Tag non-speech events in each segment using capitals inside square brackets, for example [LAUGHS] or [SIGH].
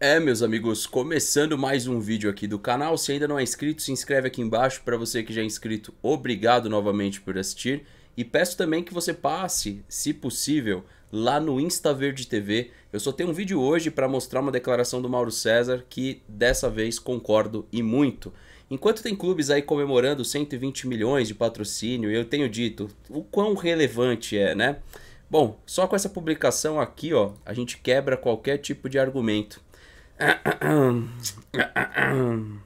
É, meus amigos, começando mais um vídeo aqui do canal. Se ainda não é inscrito, se inscreve aqui embaixo. Para você que já é inscrito, obrigado novamente por assistir. E peço também que você passe, se possível, lá no Insta Verde TV. Eu só tenho um vídeo hoje para mostrar uma declaração do Mauro César que dessa vez concordo e muito. Enquanto tem clubes aí comemorando 120 milhões de patrocínio, eu tenho dito o quão relevante é, né? Bom, só com essa publicação aqui, ó, a gente quebra qualquer tipo de argumento. [COUGHS]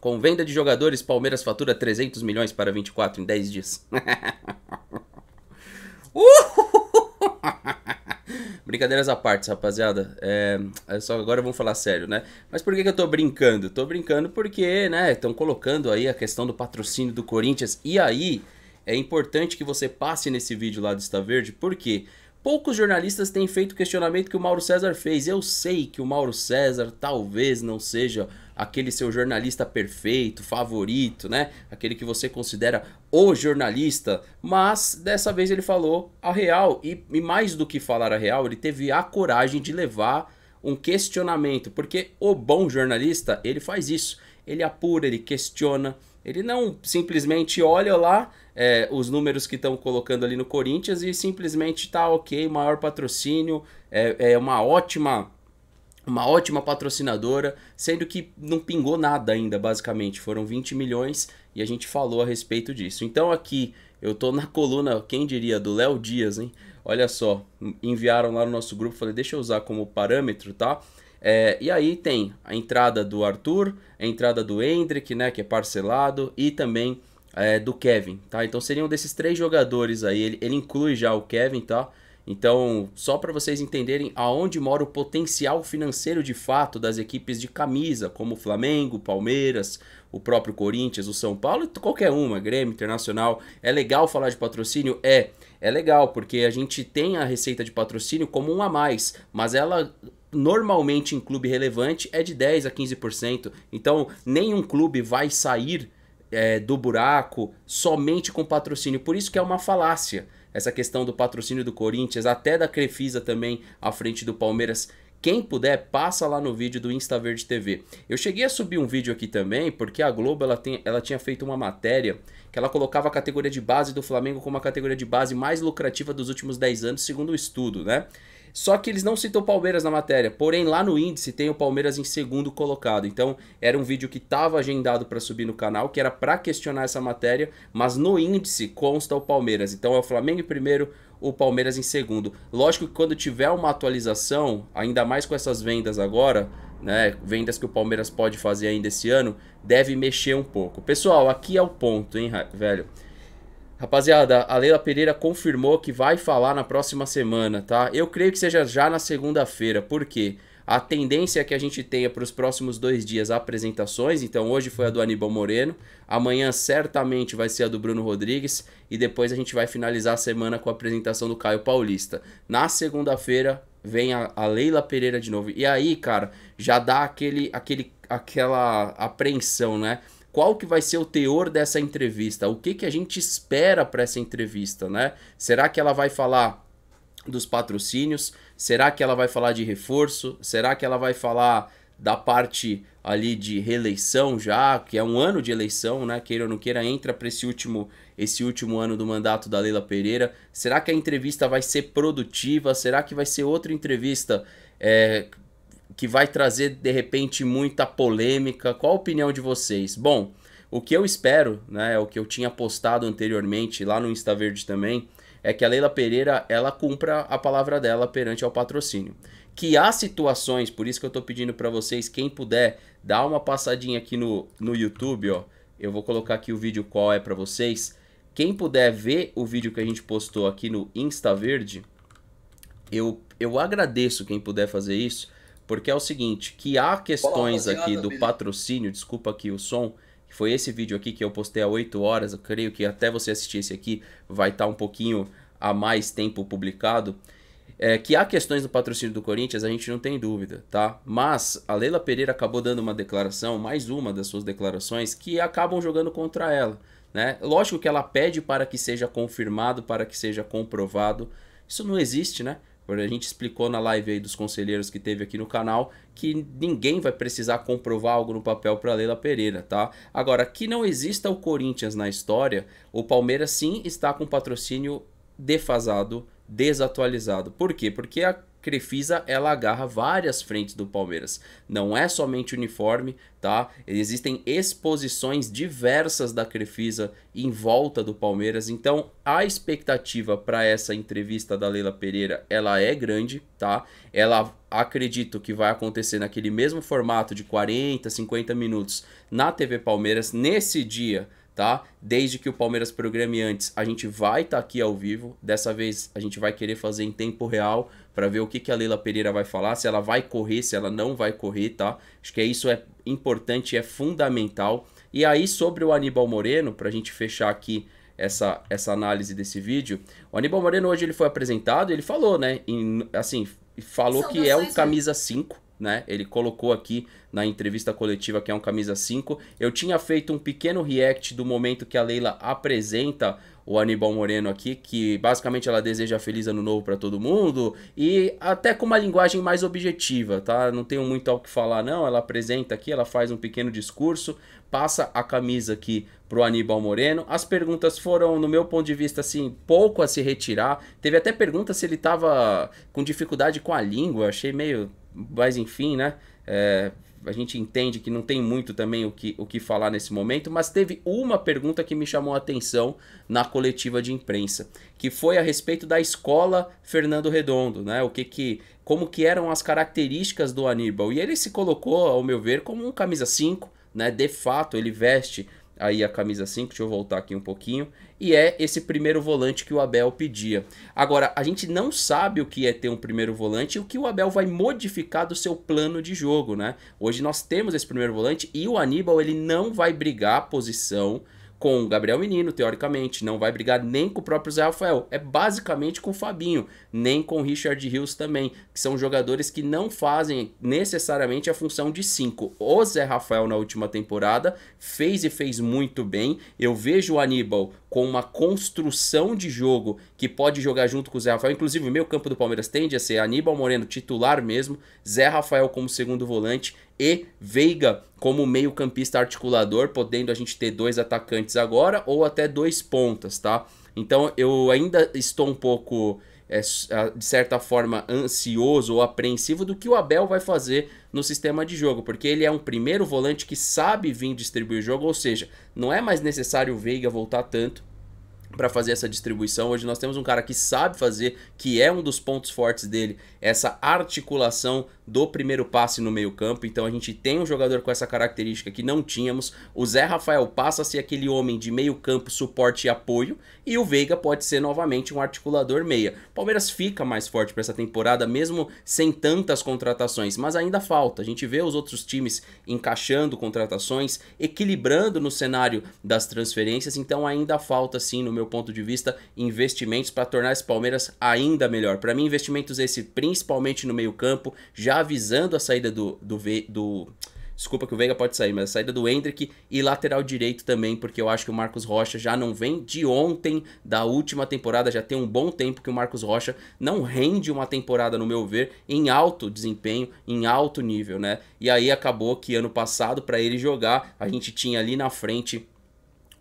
Com venda de jogadores, Palmeiras fatura 300 milhões para 24 em 10 dias. [LAUGHS] Uh! Brincadeiras à parte, rapaziada. É, é só agora vamos falar sério, né? Mas por que, que eu tô brincando? Tô brincando porque, né, estão colocando aí a questão do patrocínio do Corinthians. E aí, é importante que você passe nesse vídeo lá do Está Verde, porque quê? Poucos jornalistas têm feito o questionamento que o Mauro César fez. Eu sei que o Mauro César talvez não seja aquele seu jornalista perfeito, favorito, né? Aquele que você considera o jornalista, mas dessa vez ele falou a real e, e mais do que falar a real, ele teve a coragem de levar um questionamento, porque o bom jornalista, ele faz isso. Ele apura, ele questiona, ele não simplesmente olha lá é, os números que estão colocando ali no Corinthians e simplesmente tá ok, maior patrocínio, é, é uma ótima uma ótima patrocinadora, sendo que não pingou nada ainda, basicamente. Foram 20 milhões e a gente falou a respeito disso. Então aqui eu tô na coluna, quem diria, do Léo Dias, hein? Olha só, enviaram lá no nosso grupo, falei, deixa eu usar como parâmetro, tá? É, e aí tem a entrada do Arthur, a entrada do Hendrick, né, que é parcelado, e também é, do Kevin, tá? Então seriam desses três jogadores aí, ele, ele inclui já o Kevin, tá? Então, só para vocês entenderem aonde mora o potencial financeiro de fato das equipes de camisa, como o Flamengo, Palmeiras, o próprio Corinthians, o São Paulo, qualquer uma, Grêmio, Internacional. É legal falar de patrocínio? É, é legal, porque a gente tem a receita de patrocínio como um a mais, mas ela normalmente em clube relevante é de 10 a 15%. Então, nenhum clube vai sair é, do buraco somente com patrocínio. Por isso que é uma falácia essa questão do patrocínio do Corinthians, até da Crefisa também à frente do Palmeiras. Quem puder, passa lá no vídeo do Insta Verde TV. Eu cheguei a subir um vídeo aqui também, porque a Globo ela, tem, ela tinha feito uma matéria que ela colocava a categoria de base do Flamengo como a categoria de base mais lucrativa dos últimos 10 anos, segundo o estudo, né? Só que eles não citam o Palmeiras na matéria, porém lá no índice tem o Palmeiras em segundo colocado. Então era um vídeo que estava agendado para subir no canal, que era para questionar essa matéria, mas no índice consta o Palmeiras. Então é o Flamengo em primeiro, o Palmeiras em segundo. Lógico que quando tiver uma atualização, ainda mais com essas vendas agora, né, vendas que o Palmeiras pode fazer ainda esse ano, deve mexer um pouco. Pessoal, aqui é o ponto, hein, velho. Rapaziada, a Leila Pereira confirmou que vai falar na próxima semana, tá? Eu creio que seja já na segunda-feira, por quê? A tendência é que a gente tenha para os próximos dois dias apresentações, então hoje foi a do Aníbal Moreno, amanhã certamente vai ser a do Bruno Rodrigues e depois a gente vai finalizar a semana com a apresentação do Caio Paulista. Na segunda-feira vem a, a Leila Pereira de novo. E aí, cara, já dá aquele, aquele, aquela apreensão, né? qual que vai ser o teor dessa entrevista, o que, que a gente espera para essa entrevista, né? Será que ela vai falar dos patrocínios? Será que ela vai falar de reforço? Será que ela vai falar da parte ali de reeleição já, que é um ano de eleição, né? Queira ou não queira, entra para esse último, esse último ano do mandato da Leila Pereira. Será que a entrevista vai ser produtiva? Será que vai ser outra entrevista é, que vai trazer de repente muita polêmica. Qual a opinião de vocês? Bom, o que eu espero, né, é o que eu tinha postado anteriormente lá no Insta Verde também, é que a Leila Pereira ela cumpra a palavra dela perante ao patrocínio. Que há situações, por isso que eu estou pedindo para vocês, quem puder, dá uma passadinha aqui no, no YouTube, ó. Eu vou colocar aqui o vídeo qual é para vocês. Quem puder ver o vídeo que a gente postou aqui no Insta Verde, eu, eu agradeço quem puder fazer isso, porque é o seguinte, que há questões Olá, aqui do filho. patrocínio, desculpa aqui o som, foi esse vídeo aqui que eu postei há 8 horas, eu creio que até você assistir esse aqui vai estar tá um pouquinho a mais tempo publicado. É, que há questões do patrocínio do Corinthians, a gente não tem dúvida, tá? Mas a Leila Pereira acabou dando uma declaração, mais uma das suas declarações, que acabam jogando contra ela. Né? Lógico que ela pede para que seja confirmado, para que seja comprovado. Isso não existe, né? A gente explicou na live aí dos conselheiros que teve aqui no canal que ninguém vai precisar comprovar algo no papel para Leila Pereira, tá? Agora, que não exista o Corinthians na história, o Palmeiras sim está com patrocínio defasado, desatualizado. Por quê? Porque a Crefisa ela agarra várias frentes do Palmeiras. Não é somente uniforme, tá? Existem exposições diversas da Crefisa em volta do Palmeiras. Então, a expectativa para essa entrevista da Leila Pereira, ela é grande, tá? Ela acredito que vai acontecer naquele mesmo formato de 40, 50 minutos na TV Palmeiras nesse dia tá? Desde que o Palmeiras programe antes, a gente vai estar tá aqui ao vivo. Dessa vez a gente vai querer fazer em tempo real para ver o que, que a Leila Pereira vai falar, se ela vai correr, se ela não vai correr, tá? Acho que isso é importante, é fundamental. E aí sobre o Aníbal Moreno, para a gente fechar aqui essa, essa análise desse vídeo, o Aníbal Moreno hoje ele foi apresentado, ele falou, né? Em, assim, falou São que é o camisa 5 né? Ele colocou aqui na entrevista coletiva que é um camisa 5. Eu tinha feito um pequeno react do momento que a Leila apresenta o Aníbal Moreno aqui, que basicamente ela deseja feliz ano novo para todo mundo e até com uma linguagem mais objetiva, tá? Não tenho muito ao que falar não, ela apresenta aqui, ela faz um pequeno discurso, passa a camisa aqui pro Aníbal Moreno. As perguntas foram, no meu ponto de vista, assim, pouco a se retirar. Teve até pergunta se ele tava com dificuldade com a língua, achei meio mas enfim, né? É, a gente entende que não tem muito também o que, o que falar nesse momento, mas teve uma pergunta que me chamou a atenção na coletiva de imprensa, que foi a respeito da escola Fernando Redondo, né? O que que como que eram as características do Aníbal? E ele se colocou, ao meu ver, como um camisa 5, né? De fato, ele veste aí a camisa 5, deixa eu voltar aqui um pouquinho, e é esse primeiro volante que o Abel pedia. Agora, a gente não sabe o que é ter um primeiro volante e o que o Abel vai modificar do seu plano de jogo, né? Hoje nós temos esse primeiro volante e o Aníbal ele não vai brigar a posição com o Gabriel Menino, teoricamente, não vai brigar nem com o próprio Zé Rafael, é basicamente com o Fabinho, nem com o Richard Rios também, que são jogadores que não fazem necessariamente a função de 5. O Zé Rafael na última temporada fez e fez muito bem. Eu vejo o Aníbal com uma construção de jogo que pode jogar junto com o Zé Rafael. Inclusive, o meio campo do Palmeiras tende a ser Aníbal Moreno titular mesmo, Zé Rafael como segundo volante e Veiga como meio-campista articulador, podendo a gente ter dois atacantes agora ou até dois pontas, tá? Então eu ainda estou um pouco é, de certa forma ansioso ou apreensivo do que o Abel vai fazer no sistema de jogo, porque ele é um primeiro volante que sabe vir distribuir o jogo, ou seja, não é mais necessário o Veiga voltar tanto para fazer essa distribuição. Hoje nós temos um cara que sabe fazer, que é um dos pontos fortes dele, essa articulação do primeiro passe no meio-campo. Então a gente tem um jogador com essa característica que não tínhamos. O Zé Rafael passa a ser aquele homem de meio-campo, suporte e apoio, e o Veiga pode ser novamente um articulador meia. O Palmeiras fica mais forte para essa temporada, mesmo sem tantas contratações, mas ainda falta. A gente vê os outros times encaixando contratações, equilibrando no cenário das transferências, então ainda falta sim, no meu ponto de vista, investimentos para tornar esse Palmeiras ainda melhor. Para mim, investimentos esse principalmente no meio-campo, já já avisando a saída do, do, do Desculpa que o Veiga pode sair, mas a saída do Hendrick e lateral direito também, porque eu acho que o Marcos Rocha já não vem de ontem, da última temporada, já tem um bom tempo que o Marcos Rocha não rende uma temporada, no meu ver, em alto desempenho, em alto nível, né? E aí acabou que ano passado, para ele jogar, a gente tinha ali na frente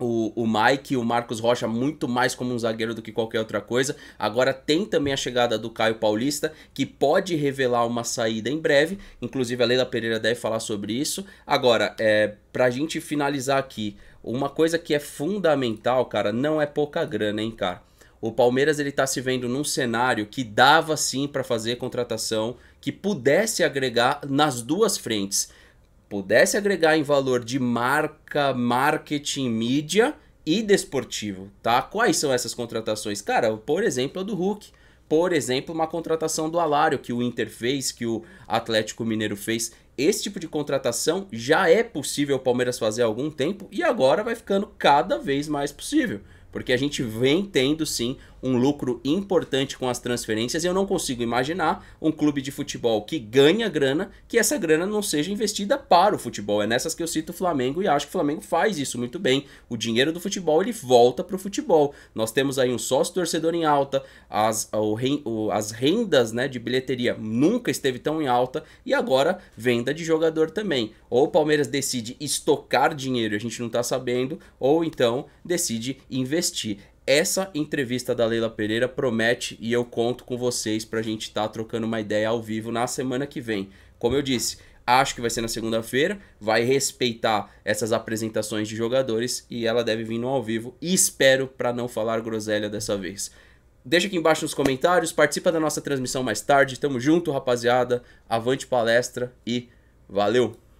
o, o Mike e o Marcos Rocha muito mais como um zagueiro do que qualquer outra coisa. Agora tem também a chegada do Caio Paulista, que pode revelar uma saída em breve. Inclusive a Leila Pereira deve falar sobre isso. Agora, é, pra gente finalizar aqui, uma coisa que é fundamental, cara, não é pouca grana, hein, cara. O Palmeiras ele tá se vendo num cenário que dava sim para fazer contratação que pudesse agregar nas duas frentes pudesse agregar em valor de marca, marketing, mídia e desportivo, tá? Quais são essas contratações? Cara, por exemplo, a do Hulk. Por exemplo, uma contratação do Alário que o Inter fez, que o Atlético Mineiro fez. Esse tipo de contratação já é possível o Palmeiras fazer há algum tempo e agora vai ficando cada vez mais possível. Porque a gente vem tendo sim um lucro importante com as transferências. Eu não consigo imaginar um clube de futebol que ganha grana, que essa grana não seja investida para o futebol. É nessas que eu cito o Flamengo e acho que o Flamengo faz isso muito bem. O dinheiro do futebol ele volta para o futebol. Nós temos aí um sócio torcedor em alta, as, o, o, as rendas né, de bilheteria nunca esteve tão em alta e agora venda de jogador também. Ou o Palmeiras decide estocar dinheiro, a gente não está sabendo, ou então decide investir essa entrevista da Leila Pereira promete e eu conto com vocês para a gente estar tá trocando uma ideia ao vivo na semana que vem. Como eu disse, acho que vai ser na segunda-feira, vai respeitar essas apresentações de jogadores e ela deve vir no ao vivo e espero para não falar groselha dessa vez. Deixa aqui embaixo nos comentários, participa da nossa transmissão mais tarde. Tamo junto, rapaziada. Avante palestra e valeu.